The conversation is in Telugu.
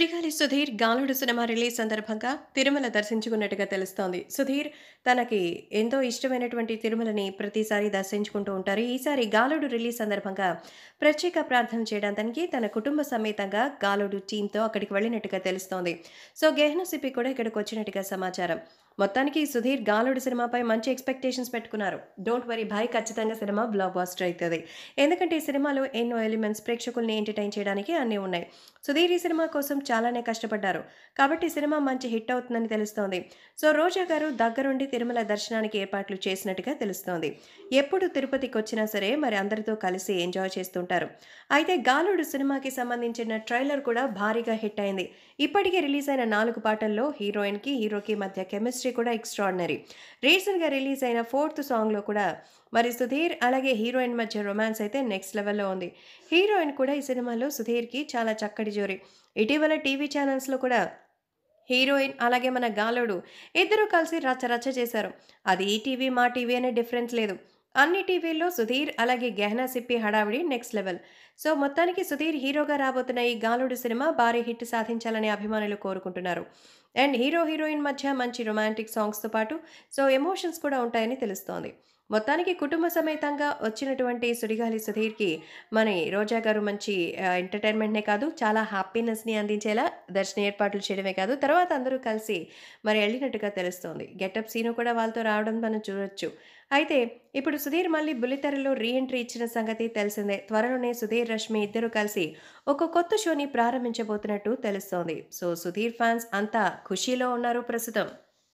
సుడిగాలి సుధీర్ గాలుడు సినిమా రిలీజ్ సందర్భంగా తిరుమల దర్శించుకున్నట్టుగా తెలుస్తోంది సుధీర్ తనకి ఎంతో ఇష్టమైనటువంటి తిరుమలని ప్రతిసారి దర్శించుకుంటూ ఉంటారు ఈసారి గాలుడు రిలీజ్ సందర్భంగా ప్రత్యేక ప్రార్థన తనకి తన కుటుంబ సమేతంగా గాలుడు టీంతో అక్కడికి వెళ్ళినట్టుగా తెలుస్తోంది సో గెహ్నసిపి కూడా ఇక్కడికి వచ్చినట్టుగా సమాచారం మొత్తానికి సుధీర్ గాలుడు సినిమాపై మంచి ఎక్స్పెక్టేషన్స్ పెట్టుకున్నారు డోంట్ వరీ భాయ్ ఖచ్చితంగా సినిమా బ్లాక్ బాస్టర్ అవుతుంది ఎందుకంటే ఈ సినిమాలో ఎన్నో ఎలిమెంట్స్ ప్రేక్షకుల్ని ఎంటర్టైన్ చేయడానికి అన్నీ ఉన్నాయి సుధీర్ ఈ సినిమా కోసం చాలానే కష్టపడ్డారు కాబట్టి సినిమా మంచి హిట్ అవుతుందని తెలుస్తోంది సో రోజా గారు దగ్గరుండి తిరుమల దర్శనానికి ఏర్పాట్లు చేసినట్టుగా తెలుస్తోంది ఎప్పుడు తిరుపతికి వచ్చినా సరే మరి అందరితో కలిసి ఎంజాయ్ చేస్తుంటారు అయితే గాలుడు సినిమాకి సంబంధించిన ట్రైలర్ కూడా భారీగా హిట్ అయింది ఇప్పటికే రిలీజ్ అయిన నాలుగు పాటల్లో హీరోయిన్కి హీరోకి మధ్య కెమిస్ట్రీ మిమిక్రీ కూడా ఎక్స్ట్రాడినరీ రీసెంట్గా రిలీజ్ అయిన ఫోర్త్ సాంగ్లో కూడా మరి సుధీర్ అలాగే హీరోయిన్ మధ్య రొమాన్స్ అయితే నెక్స్ట్ లెవెల్లో ఉంది హీరోయిన్ కూడా ఈ సినిమాలో సుధీర్కి చాలా చక్కటి జోరి ఇటీవల టీవీ ఛానల్స్లో కూడా హీరోయిన్ అలాగే మన గాలుడు ఇద్దరూ కలిసి రచ్చ రచ్చ చేశారు అది ఈ టీవీ మా టీవీ అనే డిఫరెన్స్ లేదు అన్ని టీవీల్లో సుధీర్ అలాగే గెహనా సిప్పి హడావిడి నెక్స్ట్ లెవెల్ సో మొత్తానికి సుధీర్ హీరోగా రాబోతున్న ఈ గాలుడు సినిమా భారీ హిట్ సాధించాలని అభిమానులు కోరుకుంటున్నారు అండ్ హీరో హీరోయిన్ మధ్య మంచి రొమాంటిక్ సాంగ్స్తో పాటు సో ఎమోషన్స్ కూడా ఉంటాయని తెలుస్తోంది మొత్తానికి కుటుంబ సమేతంగా వచ్చినటువంటి సుడిగాలి సుధీర్కి మన రోజా గారు మంచి ఎంటర్టైన్మెంట్నే కాదు చాలా హ్యాపీనెస్ని అందించేలా దర్శన ఏర్పాట్లు చేయడమే కాదు తర్వాత అందరూ కలిసి మరి వెళ్ళినట్టుగా తెలుస్తోంది గెటప్ సీను కూడా వాళ్ళతో రావడం మనం చూడొచ్చు అయితే ఇప్పుడు సుధీర్ మళ్ళీ బుల్లితెరలో రీ ఎంట్రీ ఇచ్చిన సంగతి తెలిసిందే త్వరలోనే సుధీర్ రష్మి ఇద్దరు కలిసి ఒక కొత్త షోని ప్రారంభించబోతున్నట్టు తెలుస్తోంది సో సుధీర్ ఫ్యాన్స్ అంతా ఖుషీలో ఉన్నారు ప్రస్తుతం